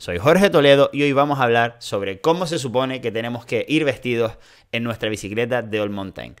Soy Jorge Toledo y hoy vamos a hablar sobre cómo se supone que tenemos que ir vestidos en nuestra bicicleta de Old Mountain.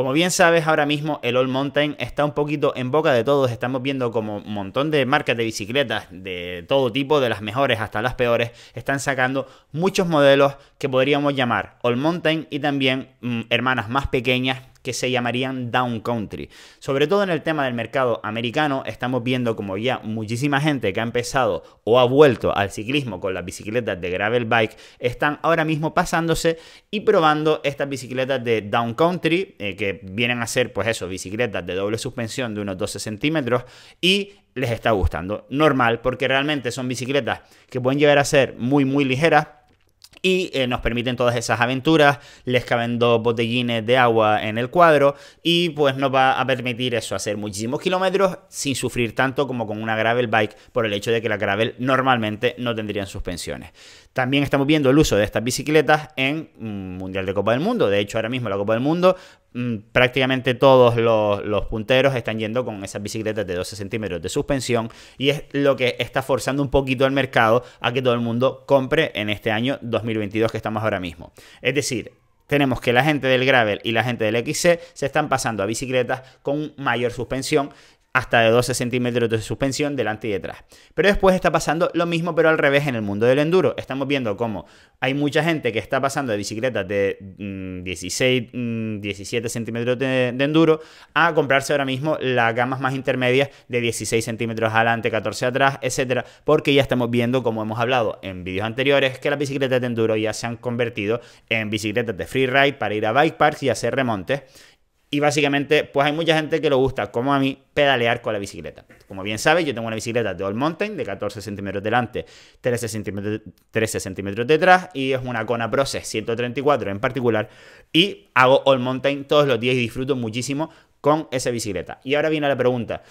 Como bien sabes, ahora mismo el All Mountain está un poquito en boca de todos. Estamos viendo como un montón de marcas de bicicletas de todo tipo, de las mejores hasta las peores, están sacando muchos modelos que podríamos llamar All Mountain y también mm, hermanas más pequeñas que se llamarían down country. Sobre todo en el tema del mercado americano, estamos viendo como ya muchísima gente que ha empezado o ha vuelto al ciclismo con las bicicletas de gravel bike están ahora mismo pasándose y probando estas bicicletas de down country, eh, que vienen a ser, pues eso, bicicletas de doble suspensión de unos 12 centímetros y les está gustando. Normal, porque realmente son bicicletas que pueden llegar a ser muy, muy ligeras y eh, nos permiten todas esas aventuras, les caben dos botellines de agua en el cuadro y pues nos va a permitir eso, hacer muchísimos kilómetros sin sufrir tanto como con una gravel bike por el hecho de que la gravel normalmente no tendrían suspensiones. También estamos viendo el uso de estas bicicletas en mm, Mundial de Copa del Mundo, de hecho ahora mismo la Copa del Mundo Mm, prácticamente todos los, punteros están yendo con esas bicicletas de 12 centímetros de suspensión y es lo que está forzando un poquito al mercado a que todo el mundo compre en este año 2022 que estamos ahora mismo. Es decir, tenemos que la gente del gravel y la gente del XC se están pasando a bicicletas con mayor suspensión hasta de 12 centímetros de suspensión delante y detrás. Pero después está pasando lo mismo, pero al revés en el mundo del enduro. Estamos viendo cómo hay mucha gente que está pasando de bicicletas de 16, mm, 17 mm, centímetros de, enduro a comprarse ahora mismo las gamas más intermedias de 16 centímetros adelante, 14 atrás, etcétera, porque ya estamos viendo, como hemos hablado en vídeos anteriores, que las bicicletas de enduro ya se han convertido en bicicletas de freeride para ir a bike parks y hacer remontes y básicamente, pues hay mucha gente que lo gusta, como a mí, pedalear con la bicicleta. Como bien sabes, yo tengo una bicicleta de All Mountain de 14 centímetros delante, 13 centímetros, detrás y es una Kona Process 134 en particular. Y hago All Mountain todos los días y disfruto muchísimo con esa bicicleta. Y ahora viene la pregunta.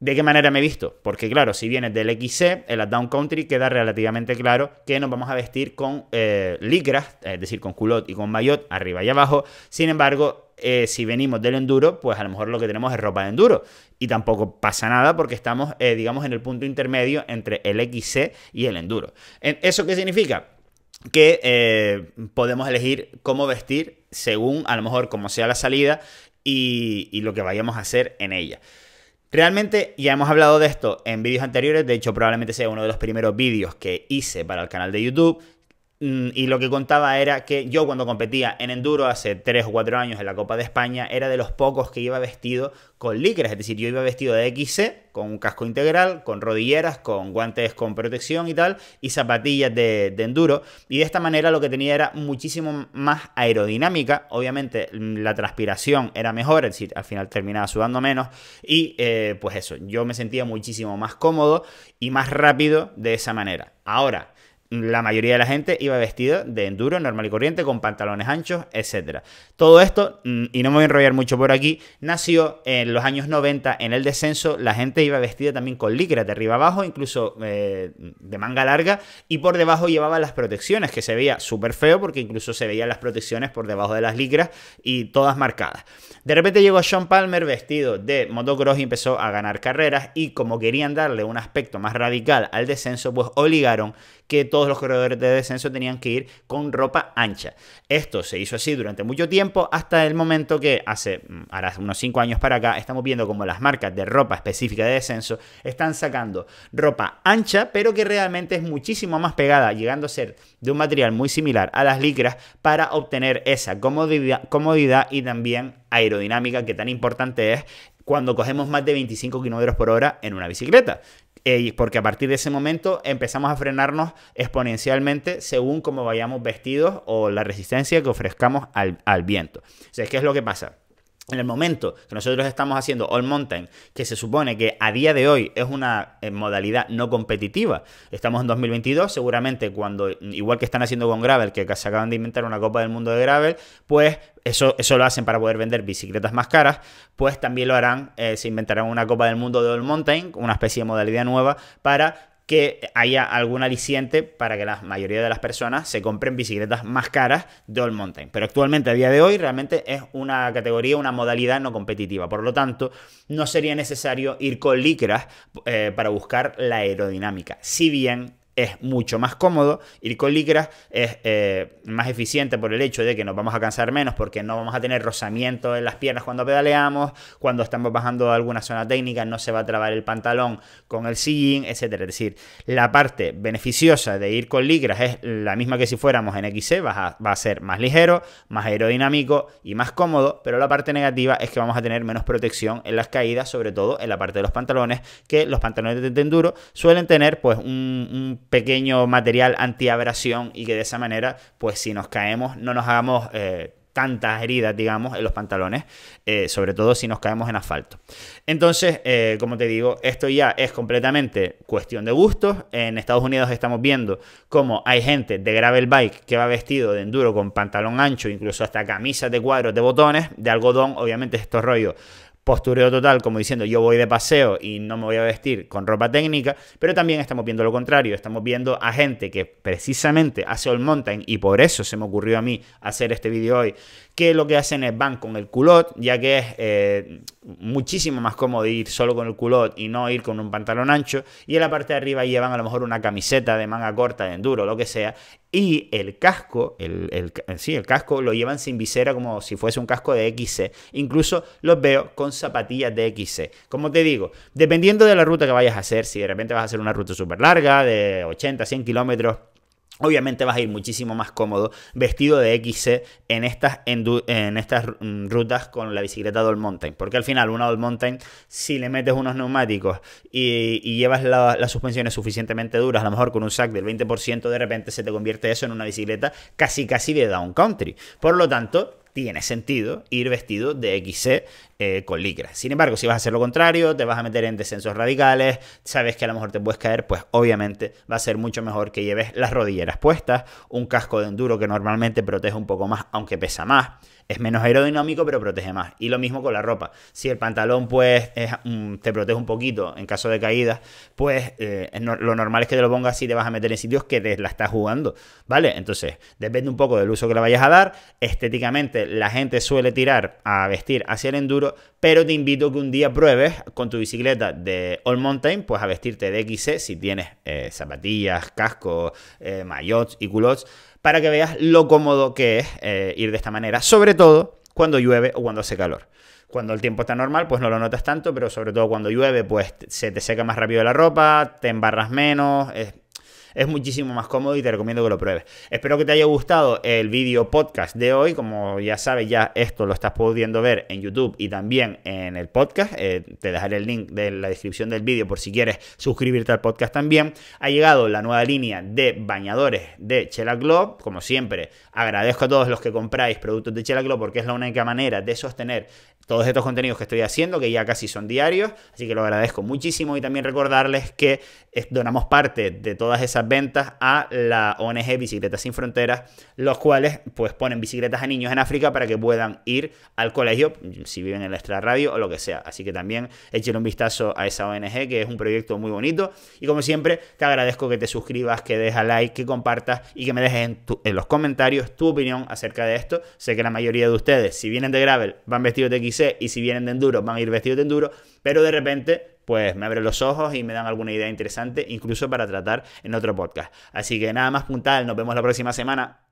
¿De qué manera me he visto? Porque claro, si vienes del XC, el Down Country queda relativamente claro que nos vamos a vestir con eh, licras, es decir, con culot y con maillot arriba y abajo. Sin embargo, eh, si venimos del enduro, pues a lo mejor lo que tenemos es ropa de enduro. Y tampoco pasa nada porque estamos, eh, digamos, en el punto intermedio entre el XC y el enduro. ¿Eso qué significa? Que eh, podemos elegir cómo vestir según a lo mejor cómo sea la salida y lo que vayamos a hacer en ella. Realmente ya hemos hablado de esto en vídeos anteriores, de hecho probablemente sea uno de los primeros vídeos que hice para el canal de YouTube Mm, y lo que contaba era que yo cuando competía en enduro hace 3 o 4 años en la Copa de España era de los pocos que iba vestido con licras, es decir, yo iba vestido de XC, con un casco integral, con rodilleras, con guantes con protección y tal, y zapatillas de, enduro, y de esta manera lo que tenía era muchísimo más aerodinámica, obviamente mm, la transpiración era mejor, es decir, al final terminaba sudando menos, y eh, pues eso, yo me sentía muchísimo más cómodo y más rápido de esa manera. Ahora, la mayoría de la gente iba vestida de enduro, normal y corriente, con pantalones anchos, etc. Todo esto, mm, y no me voy a enrollar mucho por aquí, nació en los años 90, en el descenso, la gente iba vestida también con licra de arriba abajo, incluso eh, de manga larga, y por debajo llevaba las protecciones, que se veía súper feo, porque incluso se veían las protecciones por debajo de las licras y todas marcadas. De repente llegó Sean Palmer vestido de motocross y empezó a ganar carreras, y como querían darle un aspecto más radical al descenso, pues obligaron que todos los corredores de descenso tenían que ir con ropa ancha. Esto se hizo así durante mucho tiempo hasta el momento que hace mm, unos 5 años para acá estamos viendo como las marcas de ropa específica de descenso están sacando ropa ancha, pero que realmente es muchísimo más pegada, llegando a ser de un material muy similar a las licras para obtener esa comodidad, comodidad y también aerodinámica que tan importante es cuando cogemos más de 25 km por hora en una bicicleta porque a partir de ese momento empezamos a frenarnos exponencialmente según cómo vayamos vestidos o la resistencia que ofrezcamos al, viento. O ¿qué es lo que pasa? En el momento que nosotros estamos haciendo All Mountain, que se supone que a día de hoy es una eh, modalidad no competitiva, estamos en 2022, seguramente cuando, igual que están haciendo con Gravel, que se acaban de inventar una Copa del Mundo de Gravel, pues eso, eso lo hacen para poder vender bicicletas más caras, pues también lo harán, eh, se inventarán una Copa del Mundo de All Mountain, una especie de modalidad nueva, para que haya algún aliciente para que la mayoría de las personas se compren bicicletas más caras de All Mountain. Pero actualmente, a día de hoy, realmente es una categoría, una modalidad no competitiva. Por lo tanto, no sería necesario ir con licras eh, para buscar la aerodinámica. Si bien es mucho más cómodo. Ir con licras es eh, más eficiente por el hecho de que nos vamos a cansar menos porque no vamos a tener rozamiento en las piernas cuando pedaleamos, cuando estamos bajando alguna zona técnica no se va a trabar el pantalón con el sillín, etcétera. Es decir, la parte beneficiosa de ir con licras es la misma que si fuéramos en XC, va a, ser más ligero, más aerodinámico y más cómodo, pero la parte negativa es que vamos a tener menos protección en las caídas, sobre todo en la parte de los pantalones, que los pantalones de tenduro suelen tener pues un pequeño material antiabrasión y que de esa manera, pues si nos caemos, no nos hagamos... Eh, tantas heridas, digamos, en los pantalones, eh, sobre todo si nos caemos en asfalto. Entonces, eh, como te digo, esto ya es completamente cuestión de gustos. En Estados Unidos estamos viendo cómo hay gente de gravel bike que va vestido de enduro con pantalón ancho, incluso hasta camisas de cuadros de botones, de algodón, obviamente estos rollos postureo total, como diciendo yo voy de paseo y no me voy a vestir con ropa técnica, pero también estamos viendo lo contrario, estamos viendo a gente que precisamente hace all mountain y por eso se me ocurrió a mí hacer este vídeo hoy, que lo que hacen es van con el culot, ya que es eh, muchísimo más cómodo ir solo con el culot y no ir con un pantalón ancho, y en la parte de arriba llevan a lo mejor una camiseta de manga corta, de enduro, lo que sea, y el casco, el, el, sí, el casco lo llevan sin visera como si fuese un casco de XC. Incluso los veo con zapatillas de XC. Como te digo, dependiendo de la ruta que vayas a hacer, si de repente vas a hacer una ruta súper larga de 80, 100 kilómetros, Obviamente vas a ir muchísimo más cómodo vestido de XC en estas, en estas mm, rutas con la bicicleta All Mountain. Porque al final una All Mountain, si le metes unos neumáticos y, llevas las suspensiones suficientemente duras, a lo mejor con un sac del 20%, de repente se te convierte eso en una bicicleta casi casi de down country. Por lo tanto, tiene sentido ir vestido de XC eh, con licra. Sin embargo, si vas a hacer lo contrario, te vas a meter en descensos radicales, sabes que a lo mejor te puedes caer, pues obviamente va a ser mucho mejor que lleves las rodilleras puestas, un casco de enduro que normalmente protege un poco más, aunque pesa más. Es menos aerodinámico, pero protege más. Y lo mismo con la ropa. Si el pantalón, pues, te protege un poquito en caso de caída, pues eh, lo normal es que te lo pongas y te vas a meter en sitios que te la estás jugando. ¿Vale? Entonces, depende un poco del uso que le vayas a dar. Estéticamente, la gente suele tirar a vestir hacia el enduro pero te invito que un día pruebes con tu bicicleta de All Mountain, pues a vestirte de XC si tienes eh, zapatillas, casco eh, y culots, para que veas lo cómodo que es eh, ir de esta manera, sobre todo cuando llueve o cuando hace calor. Cuando el tiempo está normal, pues no lo notas tanto, pero sobre todo cuando llueve, pues se te seca más rápido la ropa, te embarras menos, es muchísimo más cómodo y te recomiendo que lo pruebes. Espero que te haya gustado el vídeo podcast de hoy. Como ya sabes, ya esto lo estás pudiendo ver en YouTube y también en el podcast. Eh, te dejaré el link de la descripción del vídeo por si quieres suscribirte al podcast también. Ha llegado la nueva línea de bañadores de Chela Globe. Como siempre, agradezco a todos los que compráis productos de Chela Globe porque es la única manera de sostener todos estos contenidos que estoy haciendo, que ya casi son diarios, así que lo agradezco muchísimo y también recordarles que donamos parte de todas esas ventas a la ONG Bicicletas Sin Fronteras, los cuales pues ponen bicicletas a niños en África para que puedan ir al colegio, si viven en el extrarradio o lo que sea, así que también echen un vistazo a esa ONG que es un proyecto muy bonito y como siempre te agradezco que te suscribas, que dejas like, que compartas y que me dejes en, en los comentarios tu opinión acerca de esto, sé que la mayoría de ustedes si vienen de Gravel van vestidos de X y si vienen de enduro van a ir vestidos de enduro, pero de repente pues me abren los ojos y me dan alguna idea interesante incluso para tratar en otro podcast. Así que nada más puntal, nos vemos la próxima semana.